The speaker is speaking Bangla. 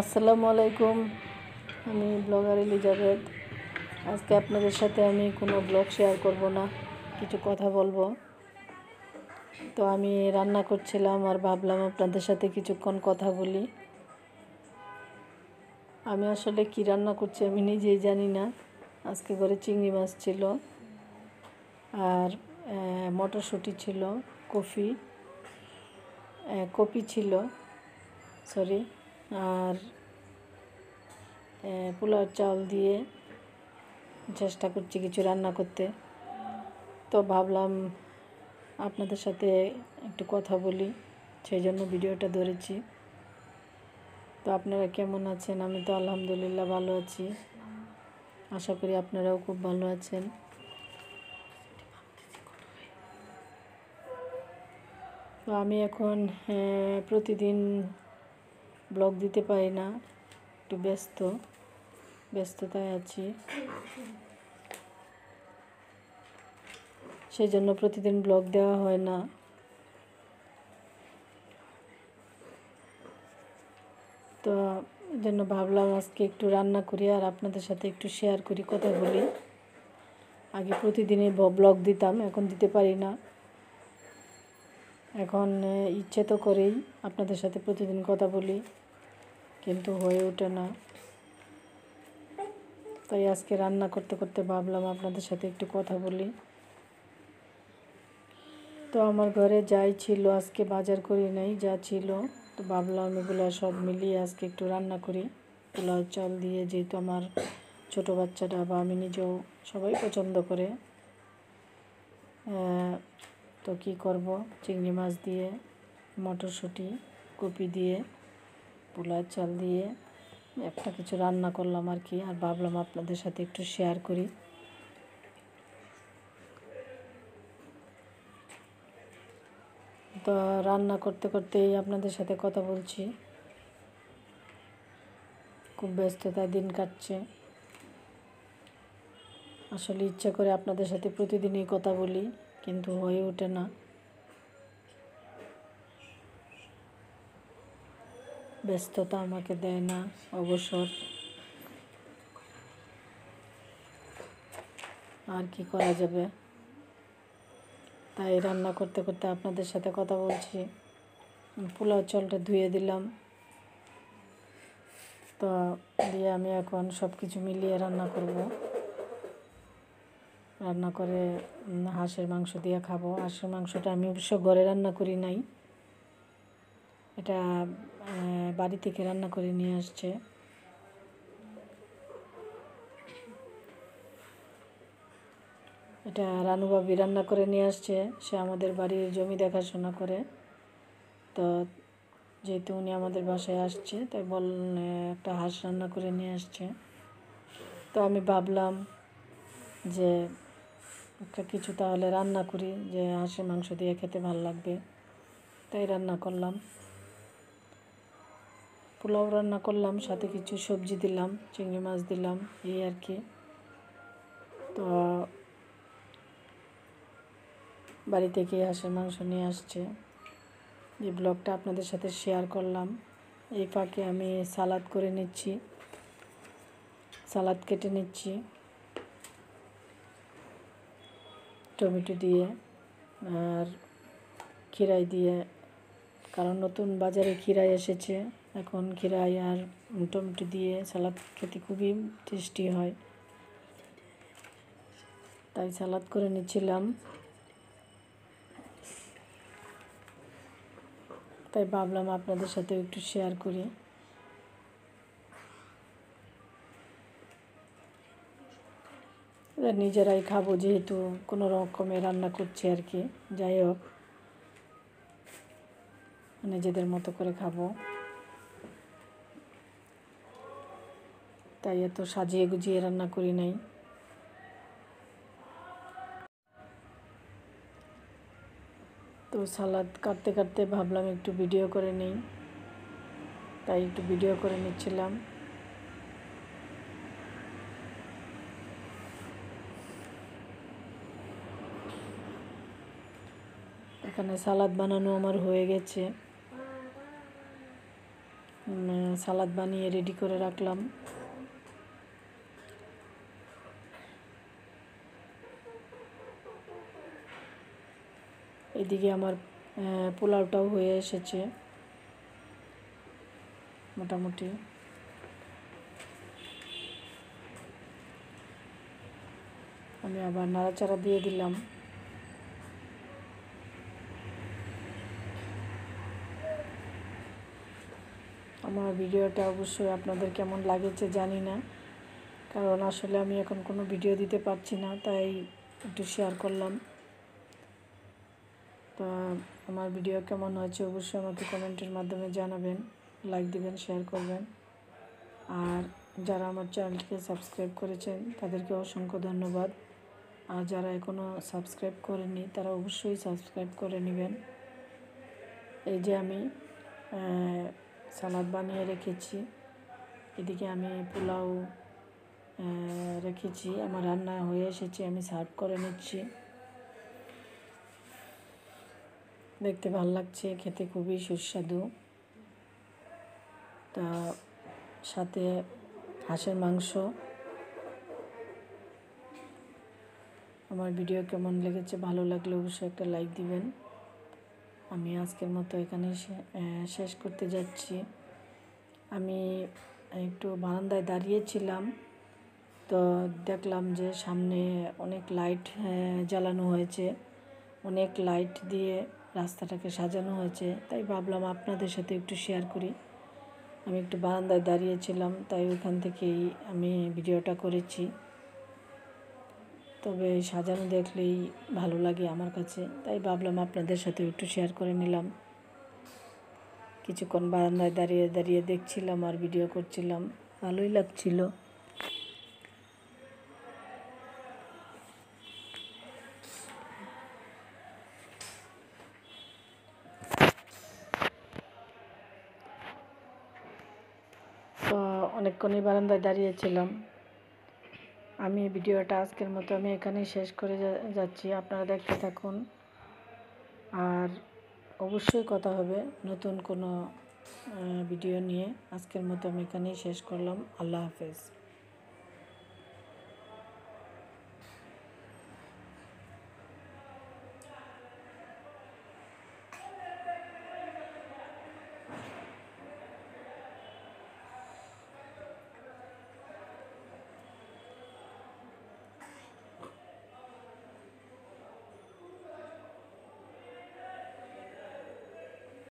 আসসালামু আলাইকুম আমি ব্লগার এলিজাবেথ আজকে আপনাদের সাথে আমি কোনো ব্লগ শেয়ার করব না কিছু কথা বলবো তো আমি রান্না করছিলাম আর ভাবলাম আপনাদের সাথে কিছুক্ষণ কথা বলি আমি আসলে কি রান্না করছি আমি নিজেই জানি না আজকে ঘরে চিংড়ি মাছ ছিল আর মটরশুঁটি ছিল কফি কপি ছিল সরি আর পোলাও চাল দিয়ে চেষ্টা করছি কিছু রান্না করতে তো ভাবলাম আপনাদের সাথে একটু কথা বলি সেই জন্য ভিডিওটা ধরেছি তো আপনারা কেমন আছেন আমি তো আলহামদুলিল্লাহ ভালো আছি আশা করি আপনারাও খুব ভালো আছেন তো আমি এখন প্রতিদিন ব্লগ দিতে পারি না একটু ব্যস্ত ব্যস্ততায় আছি সেই জন্য প্রতিদিন ব্লগ দেওয়া হয় না তো জন্য ভাবলাম আজকে একটু রান্না করি আর আপনাদের সাথে একটু শেয়ার করি কথা বলি আগে প্রতিদিনই ব্লগ দিতাম এখন দিতে পারি না এখন ইচ্ছে তো করেই আপনাদের সাথে প্রতিদিন কথা বলি কিন্তু হয়ে ওঠে না তাই আজকে রান্না করতে করতে ভাবলাম আপনাদের সাথে একটু কথা বলি তো আমার ঘরে যাই ছিল আজকে বাজার করি নাই যা ছিল তো ভাবলাম এগুলো সব মিলিয়ে আজকে একটু রান্না করি পোলাও চাল দিয়ে যেহেতু আমার ছোট বাচ্চাটা বা আমি নিজেও সবাই পছন্দ করে তো কি করব চিংড়ি মাছ দিয়ে মটরশুঁটি কপি দিয়ে পোলার চাল দিয়ে একটা কিছু রান্না করলাম আর কি আর ভাবলাম আপনাদের সাথে একটু শেয়ার করি তো রান্না করতে করতেই আপনাদের সাথে কথা বলছি খুব ব্যস্ততায় দিন কাটছে আসলে ইচ্ছা করে আপনাদের সাথে প্রতিদিনই কথা বলি কিন্তু হয়ে ওঠে না ব্যস্ততা আমাকে দেয় না অবসর আর কি করা যাবে তাই রান্না করতে করতে আপনাদের সাথে কথা বলছি পোলাও চলটা ধুয়ে দিলাম তো দিয়ে আমি এখন সব কিছু মিলিয়ে রান্না করব রান্না করে হাঁসের মাংস দিয়ে খাবো হাঁসের মাংসটা আমি অবশ্য ঘরে রান্না করি নাই এটা বাড়ি থেকে রান্না করে নিয়ে আসছে এটা রানুবাবি রান্না করে নিয়ে আসছে সে আমাদের বাড়ির জমি দেখাশোনা করে তো যেহেতু উনি আমাদের বাসায় আসছে তাই বল একটা হাঁস রান্না করে নিয়ে আসছে তো আমি ভাবলাম যে একটা কিছু তাহলে রান্না করি যে হাঁসের মাংস দিয়ে খেতে ভালো লাগবে তাই রান্না করলাম পোলাও রান্না করলাম সাথে কিছু সবজি দিলাম চিংড়ি মাছ দিলাম এই আর কি তো বাড়ি থেকে হাঁসের মাংস নিয়ে আসছে যে ব্লগটা আপনাদের সাথে শেয়ার করলাম এই ফাঁকে আমি সালাদ করে নিচ্ছি সালাদ কেটে নিচ্ছি টমেটো দিয়ে আর খিরাই দিয়ে কারণ নতুন বাজারে খিরাই এসেছে এখন খিরাই আর টমেটো দিয়ে সালাদ খেতে খুবই টেস্টি হয় তাই সালাদ করে নিচ্ছিলাম তাই ভাবলাম আপনাদের সাথে একটু শেয়ার করি নিজেরাই খাবো যেহেতু কোনো রকমে রান্না করছি আর কি যাই হোক নিজেদের মতো করে খাবো তাই এত সাজিয়ে গুজিয়ে রান্না করি নাই তো সালাদ কাটতে কাটতে ভাবলাম একটু ভিডিও করে নিই তাই একটু ভিডিও করে নিচ্ছিলাম এখানে সালাদ বানানো আমার হয়ে গেছে সালাদ বানিয়ে রেডি করে রাখলাম এদিকে আমার পোলাওটাও হয়ে এসেছে মোটামুটি আমি আবার নাড়াচাড়া দিয়ে দিলাম আমার ভিডিওটা অবশ্যই আপনাদের কেমন লাগেছে জানি না কারণ আসলে আমি এখন কোনো ভিডিও দিতে পারছি না তাই একটু শেয়ার করলাম তা আমার ভিডিও কেমন হয়েছে অবশ্যই আমাকে কমেন্টের মাধ্যমে জানাবেন লাইক দিবেন শেয়ার করবেন আর যারা আমার চ্যানেলটিকে সাবস্ক্রাইব করেছেন তাদেরকে অসংখ্য ধন্যবাদ আর যারা এখনও সাবস্ক্রাইব করেনি তারা অবশ্যই সাবস্ক্রাইব করে নেবেন এই যে আমি সালাদ বানিয়ে রেখেছি এদিকে আমি পোলাও রেখেছি আমার রান্না হয়ে এসেছে আমি সার্ভ করে নিচ্ছি দেখতে ভাল লাগছে খেতে খুবই সুস্বাদু তা সাথে হাঁসের মাংস আমার ভিডিও কেমন লেগেছে ভালো লাগলে অবশ্যই একটা লাইক দিবেন আমি আজকের মতো এখানে শেষ করতে যাচ্ছি আমি একটু বারান্দায় দাঁড়িয়েছিলাম তো দেখলাম যে সামনে অনেক লাইট জ্বালানো হয়েছে অনেক লাইট দিয়ে রাস্তাটাকে সাজানো হয়েছে তাই ভাবলাম আপনাদের সাথে একটু শেয়ার করি আমি একটু বারান্দায় দাঁড়িয়েছিলাম তাই ওখান থেকেই আমি ভিডিওটা করেছি তবে সাজানো দেখলেই ভালো লাগে আমার কাছে তাই ভাবলাম আপনাদের সাথে একটু শেয়ার করে নিলাম কিছুক্ষণ বারান্দায় দাঁড়িয়ে দাঁড়িয়ে দেখছিলাম আর ভিডিও করছিলাম ভালোই লাগছিল তো অনেকক্ষণই বারান্দায় দাঁড়িয়েছিলাম আমি ভিডিওটা আজকের মতো আমি এখানেই শেষ করে যাচ্ছি আপনারা দেখতে থাকুন আর অবশ্যই কথা হবে নতুন কোনো ভিডিও নিয়ে আজকের মতো আমি এখানেই শেষ করলাম আল্লাহ হাফেজ